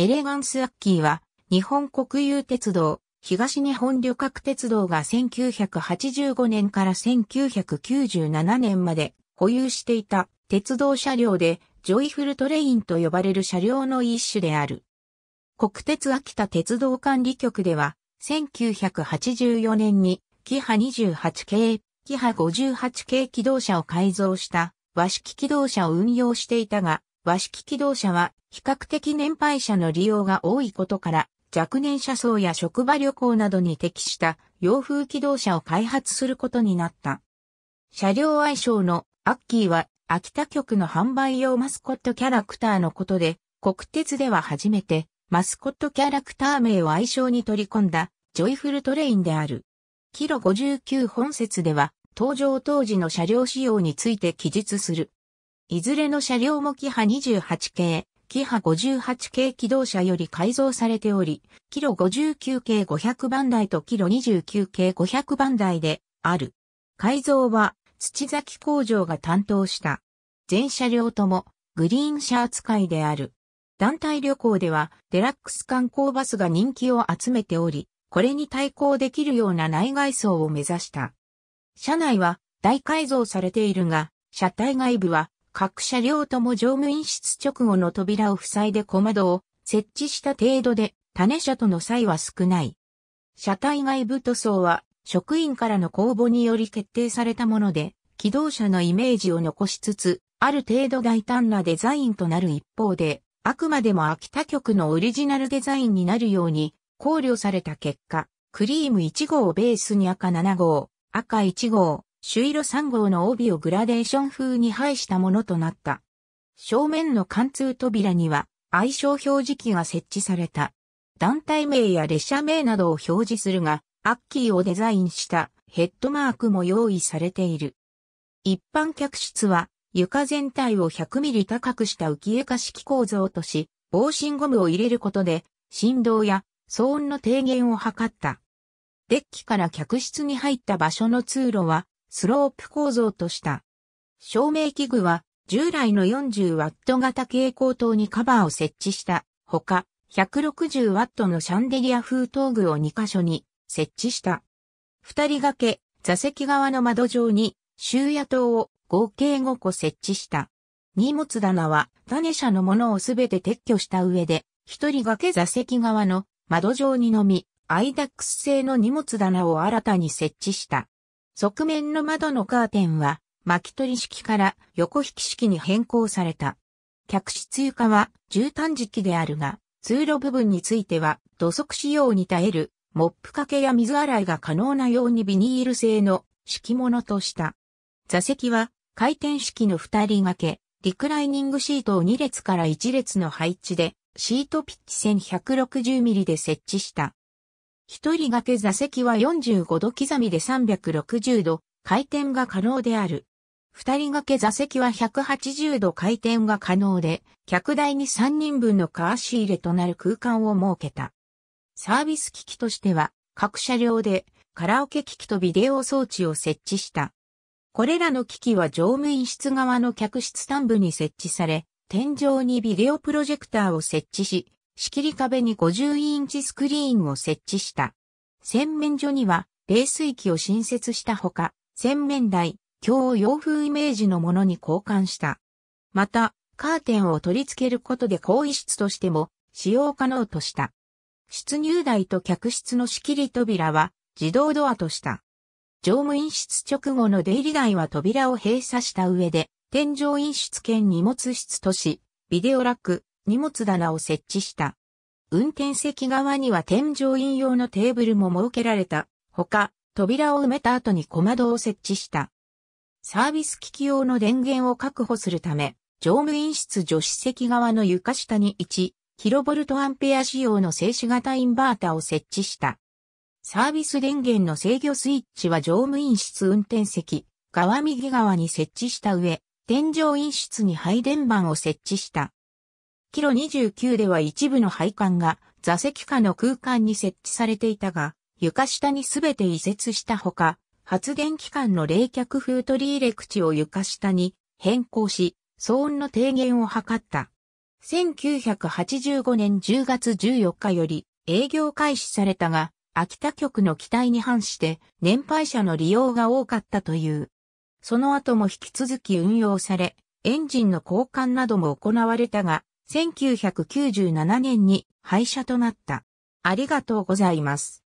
エレガンスアッキーは、日本国有鉄道、東日本旅客鉄道が1985年から1997年まで保有していた鉄道車両で、ジョイフルトレインと呼ばれる車両の一種である。国鉄秋田鉄道管理局では、1984年に、キハ28系、キハ58系機動車を改造した和式機動車を運用していたが、和式気動車は比較的年配者の利用が多いことから若年者層や職場旅行などに適した洋風気動車を開発することになった。車両愛称のアッキーは秋田局の販売用マスコットキャラクターのことで国鉄では初めてマスコットキャラクター名を愛称に取り込んだジョイフルトレインである。キロ59本節では登場当時の車両仕様について記述する。いずれの車両もキハ28系、キハ58系機動車より改造されており、キロ59系500番台とキロ29系500番台である。改造は土崎工場が担当した。全車両ともグリーン車扱いである。団体旅行ではデラックス観光バスが人気を集めており、これに対抗できるような内外装を目指した。車内は大改造されているが、車体外部は各車両とも乗務員室直後の扉を塞いで小窓を設置した程度で、種車との差異は少ない。車体外部塗装は職員からの公募により決定されたもので、機動車のイメージを残しつつ、ある程度大胆なデザインとなる一方で、あくまでも秋田局のオリジナルデザインになるように考慮された結果、クリーム1号をベースに赤7号、赤1号、朱色3号の帯をグラデーション風に配したものとなった。正面の貫通扉には愛称表示器が設置された。団体名や列車名などを表示するが、アッキーをデザインしたヘッドマークも用意されている。一般客室は床全体を100ミリ高くした浮床式構造とし、防振ゴムを入れることで振動や騒音の低減を図った。デッキから客室に入った場所の通路はスロープ構造とした。照明器具は従来の 40W 型蛍光灯にカバーを設置したほか、160W のシャンデリア風灯具を2箇所に設置した。二人掛け、座席側の窓上に終夜灯を合計5個設置した。荷物棚は種社のものをすべて撤去した上で、一人掛け座席側の窓上にのみ、アイダックス製の荷物棚を新たに設置した。側面の窓のカーテンは巻き取り式から横引き式に変更された。客室床は絨毯敷であるが、通路部分については土足仕様に耐える、モップ掛けや水洗いが可能なようにビニール製の敷物とした。座席は回転式の二人掛け、リクライニングシートを2列から1列の配置で、シートピッチ1 1 6 0ミリで設置した。一人掛け座席は45度刻みで360度、回転が可能である。二人掛け座席は180度回転が可能で、客台に3人分のカーシーレとなる空間を設けた。サービス機器としては、各車両でカラオケ機器とビデオ装置を設置した。これらの機器は乗務員室側の客室端部に設置され、天井にビデオプロジェクターを設置し、仕切り壁に50インチスクリーンを設置した。洗面所には冷水器を新設したほか、洗面台、今日洋風イメージのものに交換した。また、カーテンを取り付けることで更衣室としても使用可能とした。出入台と客室の仕切り扉は自動ドアとした。乗務員室直後の出入り台は扉を閉鎖した上で、天井員室兼荷物室とし、ビデオラック、荷物棚を設置した。運転席側には天井員用のテーブルも設けられた。ほか、扉を埋めた後に小窓を設置した。サービス機器用の電源を確保するため、乗務員室助手席側の床下に1、キロボルトアンペア仕様の静止型インバータを設置した。サービス電源の制御スイッチは乗務員室運転席、側右側に設置した上、天井員室に配電盤を設置した。キロ29では一部の配管が座席下の空間に設置されていたが、床下にすべて移設したほか、発電機関の冷却風取り入れ口を床下に変更し、騒音の低減を図った。1985年10月14日より営業開始されたが、秋田局の期待に反して年配者の利用が多かったという。その後も引き続き運用され、エンジンの交換なども行われたが、1997年に廃車となった。ありがとうございます。